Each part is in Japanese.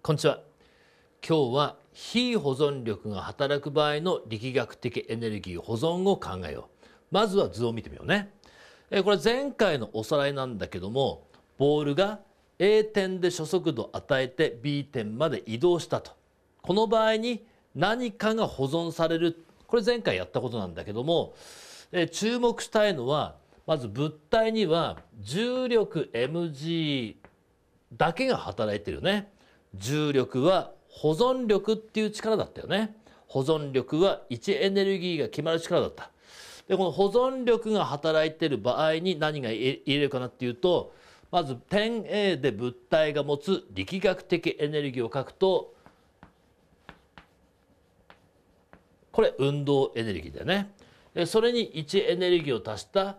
こんにちは今日は非保存力が働く場合の力学的エネルギー保存を考えようまずは図を見てみようねえこれ前回のおさらいなんだけどもボールが A 点で初速度を与えて B 点まで移動したとこの場合に何かが保存されるこれ前回やったことなんだけどもえ注目したいのはまず物体には重力 mg だけが働いてるよね。重力は保存力っていう力だったよね。保存力は位置エネルギーが決まる力だった。で、この保存力が働いてる場合に何が言えるかなっていうと、まず点 A で物体が持つ力学的エネルギーを書くと、これ運動エネルギーだよね。でそれに位置エネルギーを足した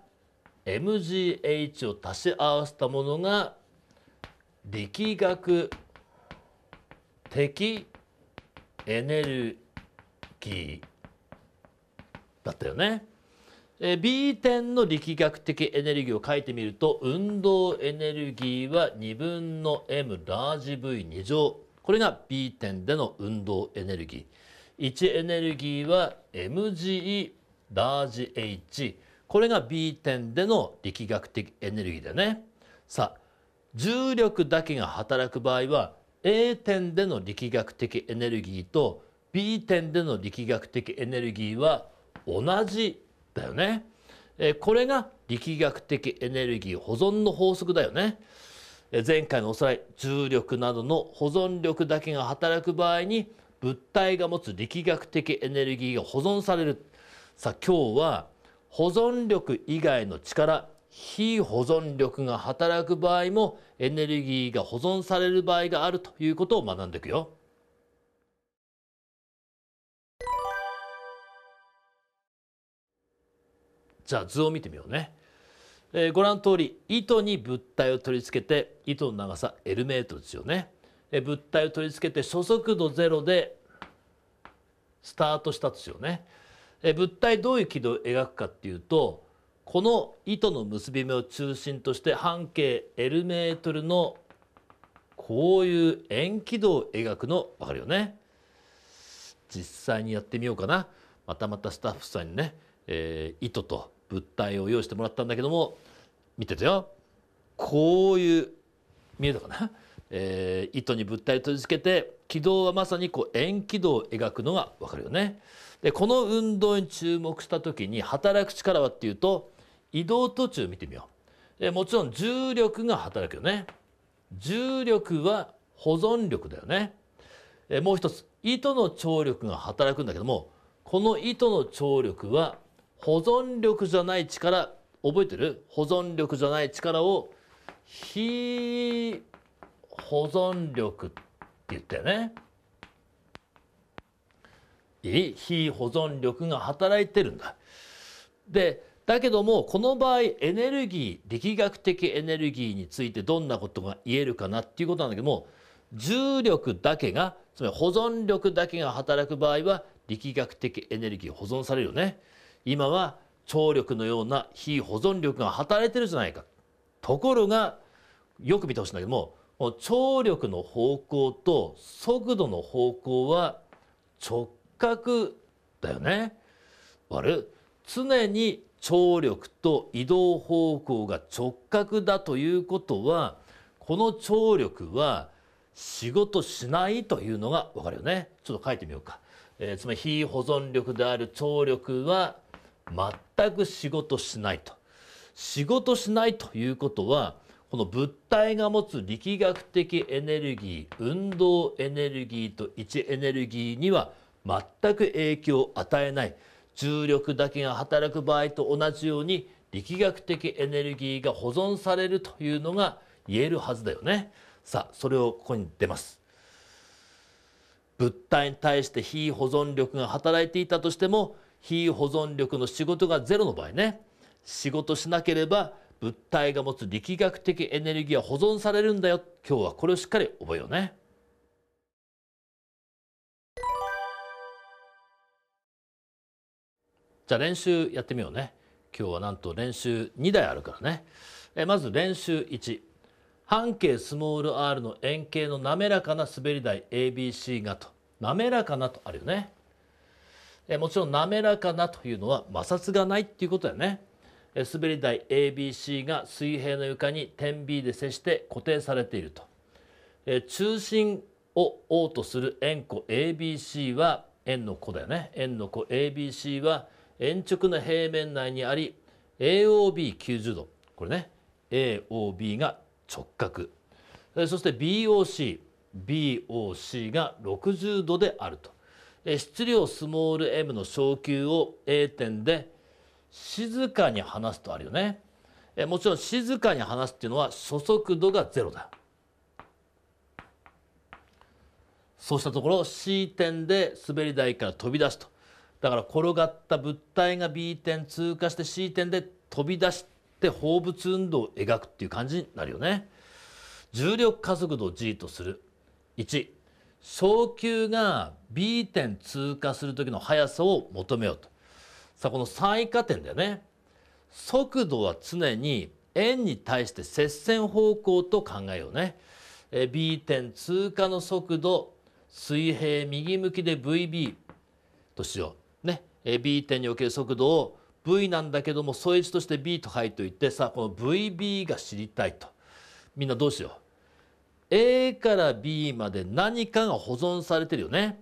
mgh を足し合わせたものが力学敵エネルギーだったよね。え B 点の力学的エネルギーを書いてみると運動エネルギーは2分の m ラージ v 二乗これが B 点での運動エネルギー1エネルギーは mg ラージ h これが B 点での力学的エネルギーだねさあ重力だけが働く場合は A 点での力学的エネルギーと B 点での力学的エネルギーは同じだよね。これが力学的エネルギー保存の法則だよね。前回のおさらい重力などの保存力だけが働く場合に物体が持つ力学的エネルギーが保存される。さあ今日は保存力以外の力非保存力が働く場合もエネルギーが保存される場合があるということを学んでいくよ。じゃあ図を見てみようね。えー、ご覧の通り糸に物体を取り付けて糸の長さ L メートルですよね。えー、物体を取り付けて初速度ゼロでスタートしたですよね。えー、物体どういう軌道を描くかっていうとこの糸の結び目を中心として半径 L メートルのこういう円軌道を描くの分かるよね。実際にやってみようかな。またまたスタッフさんにね、えー、糸と物体を用意してもらったんだけども見ててよこういう見えたかな、えー、糸に物体を取り付けて軌道はまさにこう円軌道を描くのが分かるよね。でこの運動に注目した時に働く力はっていうと移動途中見てみようえもちろん重力が働くよね重力は保存力だよねえもう一つ糸の張力が働くんだけどもこの糸の張力は保存力じゃない力覚えてる保存力じゃない力を非保存力って言ったよね。いい非保存力が働いてるんだ。でだけどもこの場合エネルギー力学的エネルギーについてどんなことが言えるかなっていうことなんだけども重力だけがつまり保存力だけが働く場合は力学的エネルギー保存されるよね。今は張力のような非保存力が働いてるじゃないか。ところがよく見てほしいんだけども張力の方向と速度の方向は直角だよね。悪常に張力と移動方向が直角だということはこの張力は仕事しないというのが分かるよねちょっと書いてみようか、えー、つまり非保存力である張力は全く仕事しないと仕事しないということはこの物体が持つ力学的エネルギー運動エネルギーと位置エネルギーには全く影響を与えない重力だけが働く場合と同じように力学的エネルギーが保存されるというのが言えるはずだよね。さあそれをここに出ます。物体に対して非保存力が働いていたとしても非保存力の仕事がゼロの場合ね仕事しなければ物体が持つ力学的エネルギーは保存されるんだよ今日はこれをしっかり覚えようね。じゃあ練習やってみようね今日はなんと練習2台あるからねえまず練習1半径スモール r の円形の滑らかな滑り台 ABC がと滑らかなとあるよねえもちろん滑らかなというのは摩擦がないっていうことだよねえ滑り台 ABC が水平の床に点 B で接して固定されているとえ中心を O とする円弧 ABC は円の弧だよね円の弧 ABC は円直の平面内にあり AOB90 度これね AOB が直角そして BOCBOC BOC が60度であると質量スモール m の昇級を A 点で静かに離すとあるよねもちろん静かに離すっていうのは初速度がロだそうしたところ C 点で滑り台から飛び出すとだから転がった物体が B 点通過して C 点で飛び出して放物運動を描くっていう感じになるよね。重力加速度を G とする1小球が B 点通過する時の速さを求めようとさあこの最下点だよね速度は常に円に対して接線方向と考えようねえ B 点通過の速度水平右向きで VB としようね、B 点における速度を V なんだけども素え字として B と書いておいてさあこの VB が知りたいとみんなどうしよう A から B まで何かが保存されてるよね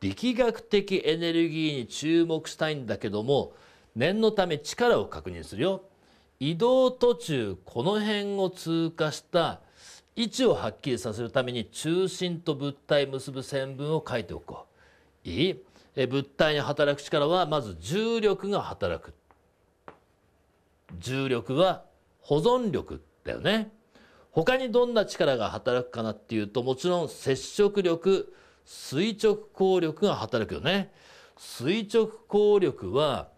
力学的エネルギーに注目したいんだけども念のため力を確認するよ移動途中この辺を通過した位置をはっきりさせるために中心と物体結ぶ線分を書いておこういい物体に働く力はまず重力が働く重力は保存力だよね他にどんな力が働くかなっていうともちろん接触力垂直抗力が働くよね垂直抗力は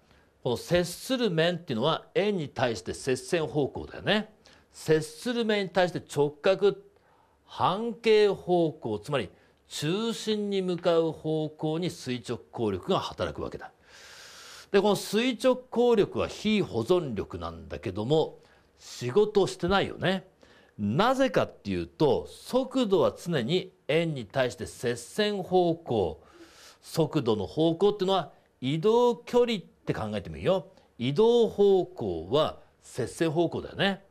この接する面っていうのは円に対して接線方向だよね接する面に対して直角半径方向つまり中心に向かう方向に垂直抗力が働くわけだ。でこの垂直抗力は非保存力なんだけども仕事してないよね。なぜかっていうと速度は常に円に対して接線方向速度の方向っていうのは移動距離って考えてもいいよ。移動方向は接線方向だよね。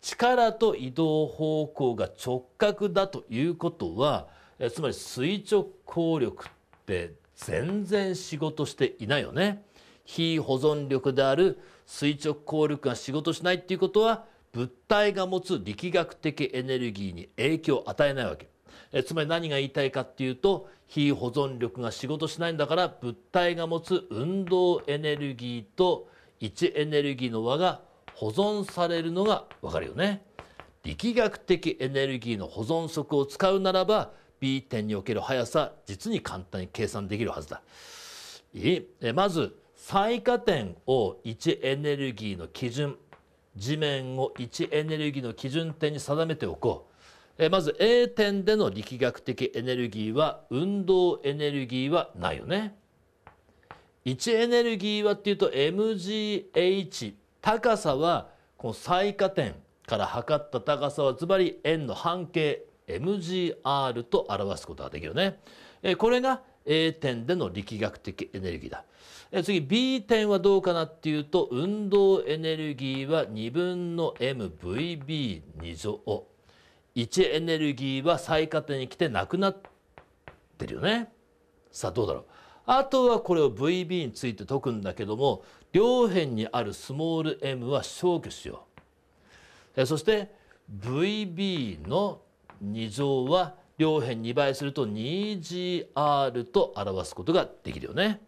力と移動方向が直角だということはえつまり垂直抗力って全然仕事していないよね。非保存力である垂直抗力が仕事しないっていうことは物体が持つ力学的エネルギーに影響を与えないわけ。えつまり何が言いたいかっていうと非保存力が仕事しないんだから物体が持つ運動エネルギーと位置エネルギーの輪が保存されるのがわかるよね。力学的エネルギーの保存則を使うならば B 点における速さ実に簡単に計算できるはずだ。いいえまず最下点を1エネルギーの基準地面を1エネルギーの基準点に定めておこう。えまず A 点での力学的エネルギーは運動エネルギーはないよね。1エネルギーはっていうと mgh 高さはこの最下点から測った高さはズバり円の半径 mgr と表すことができるね。えこれが A 点での力学的エネルギーだ。え次 B 点はどうかなっていうと運動エネルギーは2分の mvb2 乗。1エネルギーは最下点に来てなくなってるよね。さあどうだろう。あとはこれを VB について解くんだけども両辺にあるスモール m は消去しよう。えそして VB の2乗は両辺2倍すると 2gr と表すことができるよね。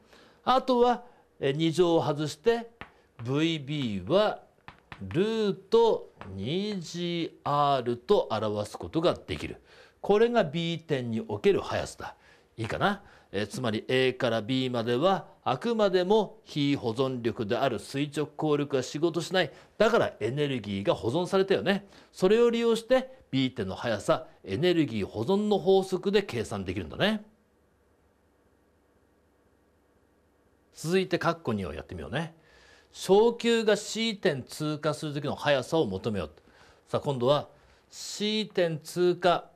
あとは2乗を外して vb はルート 2gr と表すことができる。これが B 点における速さだ。いいかな、えつまり A から B まではあくまでも非保存力である垂直抗力が仕事しないだからエネルギーが保存されたよねそれを利用して B 点の速さエネルギー保存の法則で計算できるんだね。続いて括弧2をやってみようね。小球が C 点通過する時の速さを求めよう。さあ今度は C 点通過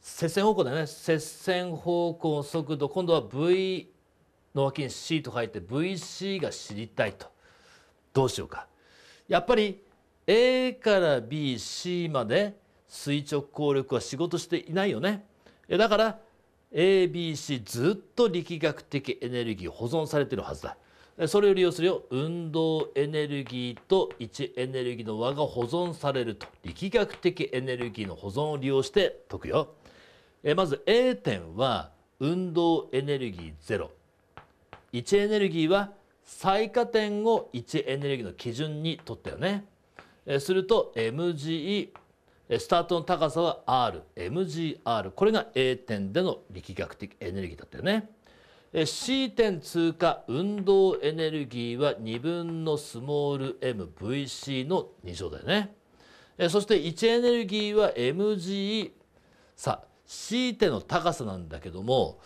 接線方向だよね接線方向速度今度は V の脇に C と書いて VC が知りたいとどうしようかやっぱり A から BC まで垂直抗力は仕事していないよねだから ABC ずっと力学的エネルギー保存されてるはずだそれを利用するよ運動エネルギーと位置エネルギーの和が保存されると力学的エネルギーの保存を利用して解くよえまず A 点は運動エネルギー0位置エネルギーは最下点を位置エネルギーの基準にとったよねえすると mg スタートの高さは RMGR これが A 点での力学的エネルギーだったよね。C 点通過運動エネルギーは2分のスモール mVc の2乗だよね。そして位置エネルギーは mg さあ C 点の高さなんだけども、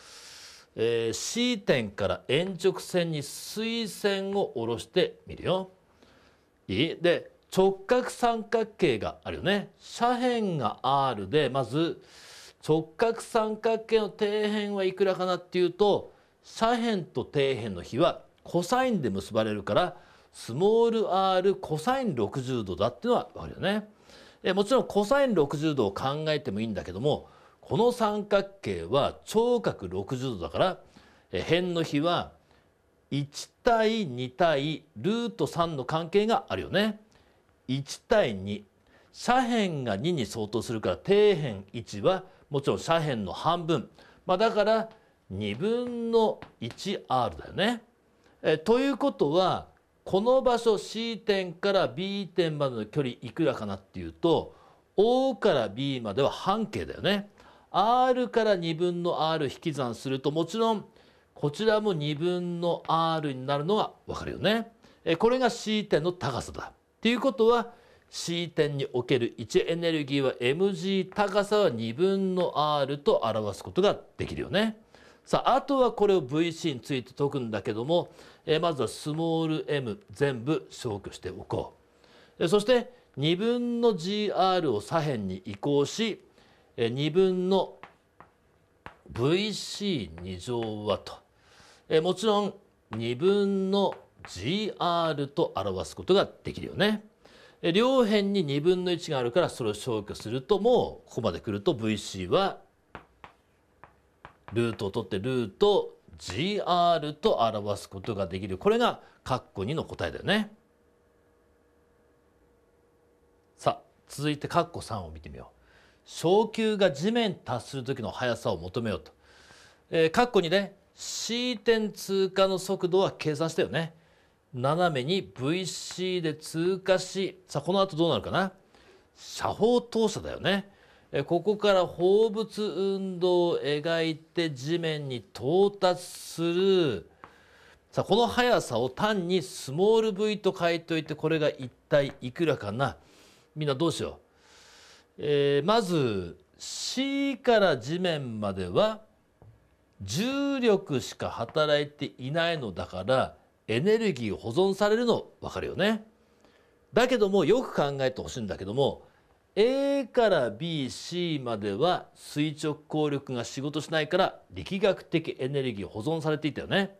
えー、C 点から延直線に垂線を下ろしてみるよ。いいで直角三角形があるよね。斜辺が R でまず直角三角形の底辺はいくらかなっていうと斜辺と底辺の比はコサインで結ばれるからスモール r コサイン60度だっていうのは分かるよね。えもちろんコサイン60度を考えてもいいんだけどもこの三角形は頂角60度だから辺の比は1対2対ルート3の関係があるよね。1対2斜辺が2に相当するから底辺1はもちろん斜辺の半分、まあ、だから2分の 1R だよね。えということはこの場所 C 点から B 点までの距離いくらかなっていうと O から B までは半径だよね。R から2分の R 引き算するともちろんこちらも2分の R になるのが分かるよね。これが C 点の高さだ。っていうことは C 点における位置エネルギーは mg 高さは2分の r と表すことができるよね。さああとはこれを VC について解くんだけども、えまずはスモール m 全部消去しておこう。そして2分の gr を左辺に移行し2分の vc2 乗はと。えもちろん2分の GR と表すことができるよね。両辺に2分の1があるからそれを消去するともうここまで来ると VC はルートを取ってルート GR と表すことができるこれが括弧2の答えだよね。さあ続いて括弧3を見てみよう。小球が地面達する時の速さを求めようと。えー、括弧にね C 点通過の速度は計算したよね。斜めに VC で通過しさあこの後どうなるかな斜方投射だよねここから放物運動を描いて地面に到達するさあこの速さを単にスモール v と書いといてこれが一体いくらかなみんなどうしよう、えー、まず C から地面までは重力しか働いていないのだからエネルギー保存されるの分かるよね。だけどもよく考えてほしいんだけども A から BC までは垂直抗力が仕事しないから力学的エネルギー保存されていたよね。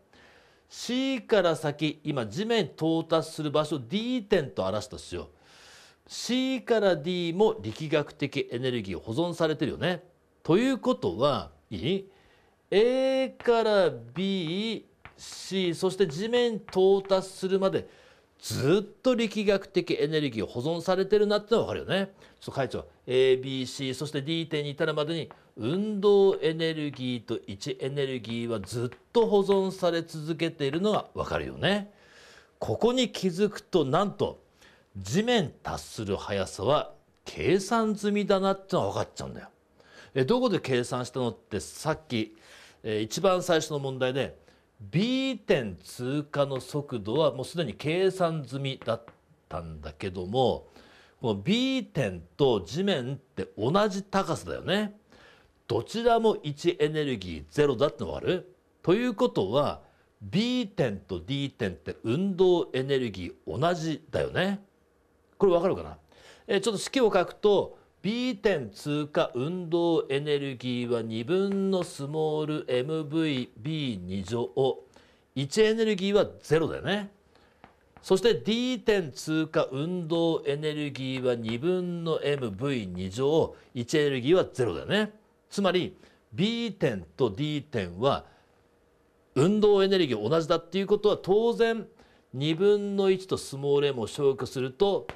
C から先今地面に到達する場所 D 点と表したとしよう。C から D も力学的エネルギー保存されてるよね。ということはいい ?A から B しそして地面到達するまでずっと力学的エネルギー保存されてるなってのは分かるよね。そう会長 ABC そして D 点に至るまでに運動エネルギーと位置エネルギーはずっと保存され続けているのが分かるよね。ここに気づくとなんと地面達する速さは計算済みだなってのは分かっちゃうんだよ。えどこで計算したのってさっき、えー、一番最初の問題で B 点通過の速度はもうすでに計算済みだったんだけどもこの B 点と地面って同じ高さだよね。どちらも位エネルギーゼロだってのがある。ということは B 点と D 点って運動エネルギー同じだよね。これわかるかなえちょっと式を書くと B 点通過運動エネルギーは2分のスモール mvb2 乗1エネルギーは0だよねそして D 点通過運動エネルギーは2分の mv2 乗1エネルギーは0だよねつまり B 点と D 点は運動エネルギー同じだっていうことは当然2分の1とスモール m を消去すると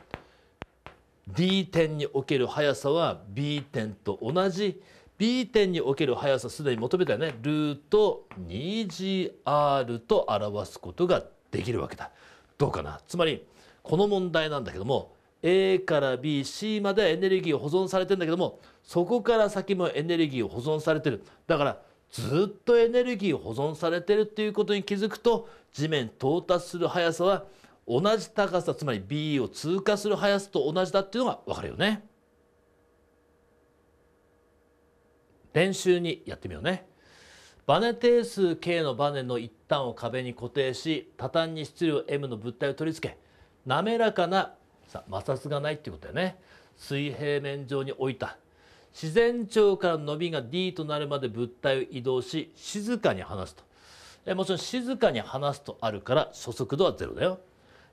D 点における速さは B 点と同じ B 点における速さすでに求めたよねルート 2gr と表すことができるわけだ。どうかなつまりこの問題なんだけども A から BC まではエネルギーを保存されてんだけどもそこから先もエネルギーを保存されてるだからずっとエネルギーを保存されてるっていうことに気づくと地面到達する速さは 2gr 同じ高さつまり B を通過する速さと同じだっていうのが分かるよね。練習にやってみようね。バネ定数 k のバネの一端を壁に固定し多端に質量 m の物体を取り付け滑らかなさ摩擦がないっていうことだよね水平面上に置いた自然長から伸びが d となるまで物体を移動し静かに離すともちろん静かに離すとあるから初速度は0だよ。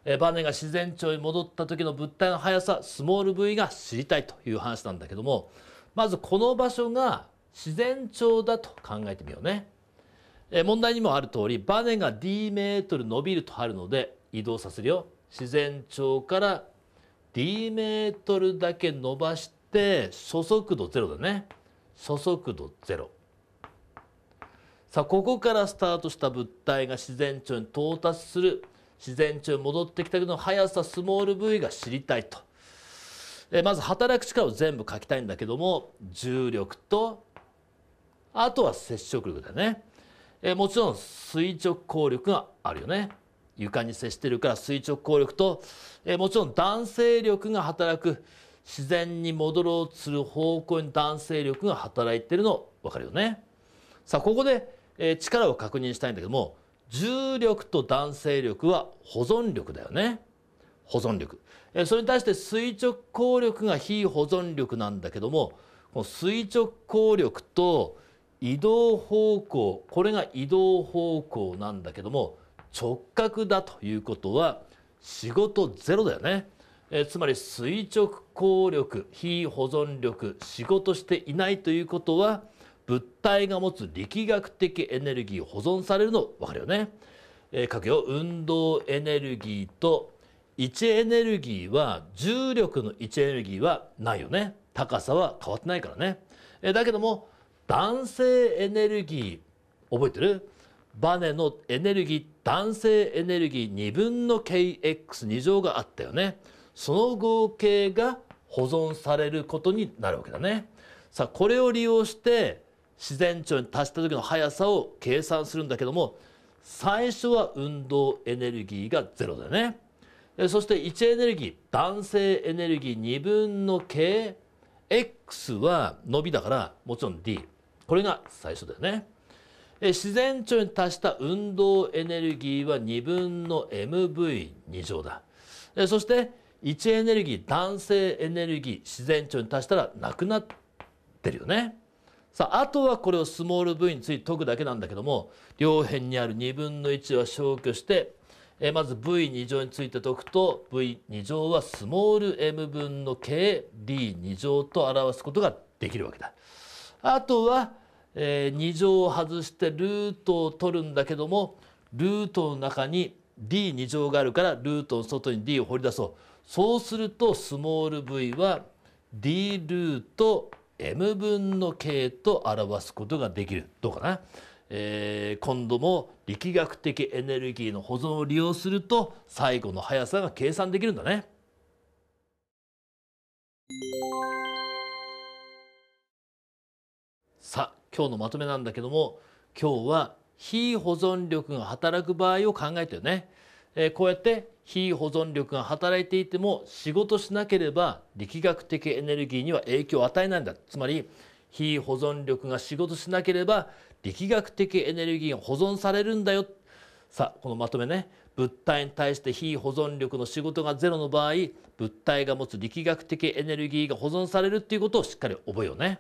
えバネが自然潮に戻った時の物体の速さスモール v が知りたいという話なんだけどもまずこの場所が自然潮だと考えてみようね。え問題にもある通りバネが d メートル伸びるとあるので移動させるよ。自然潮から d メートルだけ伸ばして初速度0だね。初速度0。さあここからスタートした物体が自然潮に到達する自然中戻ってきたけど速さスモール v が知りたいとまず働く力を全部書きたいんだけども重力とあとは接触力だよねえもちろん垂直抗力があるよね床に接してるから垂直抗力とえもちろん弾性力が働く自然に戻ろうとする方向に弾性力が働いてるの分かるよねさあここで、え力を確認したいんだけども重力と弾性力は保存力だよね保存力それに対して垂直抗力が非保存力なんだけどもこの垂直抗力と移動方向これが移動方向なんだけども直角だということは仕事ゼロだよねえつまり垂直抗力非保存力仕事していないということは物体が持つ力学的エネルギー保存されるの分かるよね。えー、書くよ運動エネルギーと位置エネルギーは重力の位置エネルギーはないよね高さは変わってないからね、えー、だけども弾性エネルギー覚えてるバネのエネルギー弾性エネルギー2分の kx2 乗があったよねその合計が保存されることになるわけだねさあこれを利用して自然長に達した時の速さを計算するんだけども最初は運動エネルギーが0だよねそして位置エネルギー弾性エネルギー2分の kx は伸びだからもちろん d これが最初だよね自然長に達した運動エネルギーは2分の mv2 乗だそして位置エネルギー弾性エネルギー自然長に達したらなくなってるよね。さああとはこれをスモール v について解くだけなんだけども両辺にある2分の1は消去してえまず v2 乗について解くと v2 乗はスモール m 分の kd2 乗と表すことができるわけだ。あとは、えー、2乗を外してルートを取るんだけどもルートの中に d2 乗があるからルートの外に d を掘り出そう。そうするとスモール v は d ルート m 分の k と表すことができるどうかな、えー、今度も力学的エネルギーの保存を利用すると最後の速さが計算できるんだね。さあ今日のまとめなんだけども今日は非保存力が働く場合を考えたよね。えこうやって非保存力が働いていても仕事しなければ力学的エネルギーには影響を与えないんだつまり非保存力が仕事しなければ力学的エネルギーが保存されるんだよさあこのまとめね物体に対して非保存力の仕事がゼロの場合物体が持つ力学的エネルギーが保存されるっていうことをしっかり覚えようね。